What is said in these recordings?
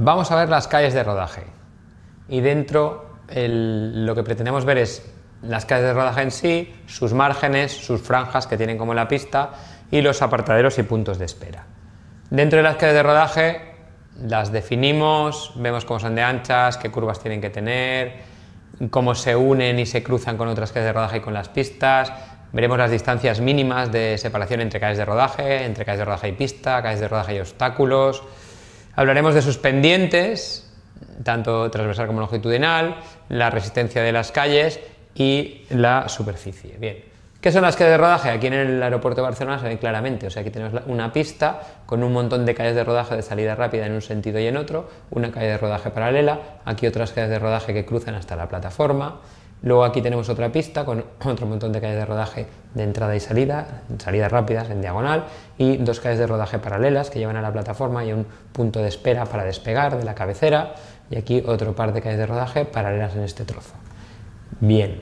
Vamos a ver las calles de rodaje. Y dentro lo que pretendemos ver es las calles de rodaje en sí, sus márgenes, sus franjas que tienen como la pista y los apartaderos y puntos de espera. Dentro de las calles de rodaje las definimos, vemos cómo son de anchas, qué curvas tienen que tener, cómo se unen y se cruzan con otras calles de rodaje y con las pistas. Veremos las distancias mínimas de separación entre calles de rodaje, entre calles de rodaje y pista, calles de rodaje y obstáculos. Hablaremos de sus pendientes, tanto transversal como longitudinal, la resistencia de las calles y la superficie. Bien. ¿Qué son las calles de rodaje? Aquí en el aeropuerto de Barcelona se ve claramente, o sea, aquí tenemos una pista con un montón de calles de rodaje de salida rápida en un sentido y en otro, una calle de rodaje paralela, aquí otras calles de rodaje que cruzan hasta la plataforma, Luego aquí tenemos otra pista con otro montón de calles de rodaje de entrada y salida, salidas rápidas en diagonal y dos calles de rodaje paralelas que llevan a la plataforma y un punto de espera para despegar de la cabecera y aquí otro par de calles de rodaje paralelas en este trozo. Bien,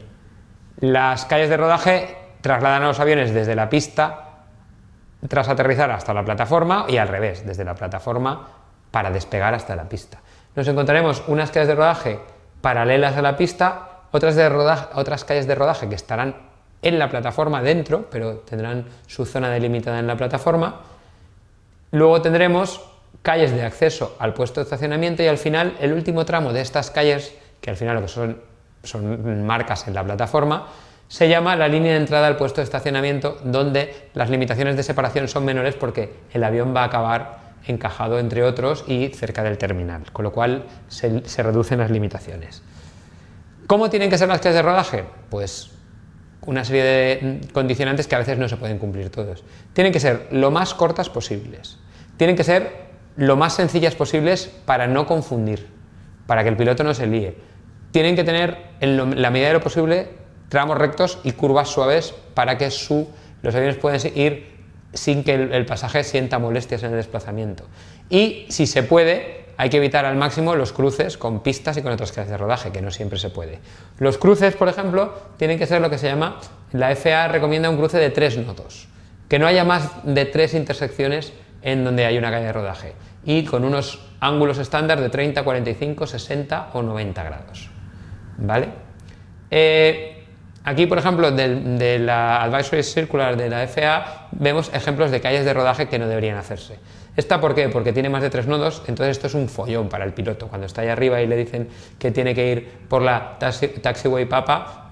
las calles de rodaje trasladan a los aviones desde la pista tras aterrizar hasta la plataforma y al revés, desde la plataforma para despegar hasta la pista. Nos encontraremos unas calles de rodaje paralelas a la pista otras, de otras calles de rodaje que estarán en la plataforma dentro, pero tendrán su zona delimitada en la plataforma. Luego tendremos calles de acceso al puesto de estacionamiento y al final el último tramo de estas calles, que al final lo que son, marcas en la plataforma, se llama la línea de entrada al puesto de estacionamiento, donde las limitaciones de separación son menores porque el avión va a acabar encajado entre otros y cerca del terminal, con lo cual se reducen las limitaciones. ¿Cómo tienen que ser las clases de rodaje? Pues una serie de condicionantes que a veces no se pueden cumplir todos. Tienen que ser lo más cortas posibles. Tienen que ser lo más sencillas posibles para no confundir, para que el piloto no se líe. Tienen que tener, en la medida de lo posible, tramos rectos y curvas suaves para que los aviones puedan ir sin que el pasaje sienta molestias en el desplazamiento. Y si se puede, hay que evitar al máximo los cruces con pistas y con otras calles de rodaje, que no siempre se puede. Los cruces, por ejemplo, tienen que ser lo que se llama, la FA recomienda un cruce de tres nodos, que no haya más de tres intersecciones en donde hay una calle de rodaje, y con unos ángulos estándar de 30, 45, 60 o 90 grados. ¿Vale? Eh, Aquí, por ejemplo, de, la Advisory Circular de la FA, vemos ejemplos de calles de rodaje que no deberían hacerse. ¿Esta por qué? Porque tiene más de tres nodos, entonces esto es un follón para el piloto. Cuando está ahí arriba y le dicen que tiene que ir por la Taxiway Papa,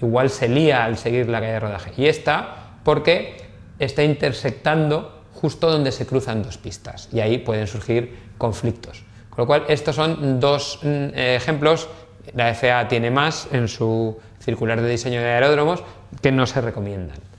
igual se lía al seguir la calle de rodaje. Y esta porque está intersectando justo donde se cruzan dos pistas y ahí pueden surgir conflictos. Con lo cual, estos son dos mm, ejemplos. La FA tiene más en su circular de diseño de aeródromos que no se recomiendan.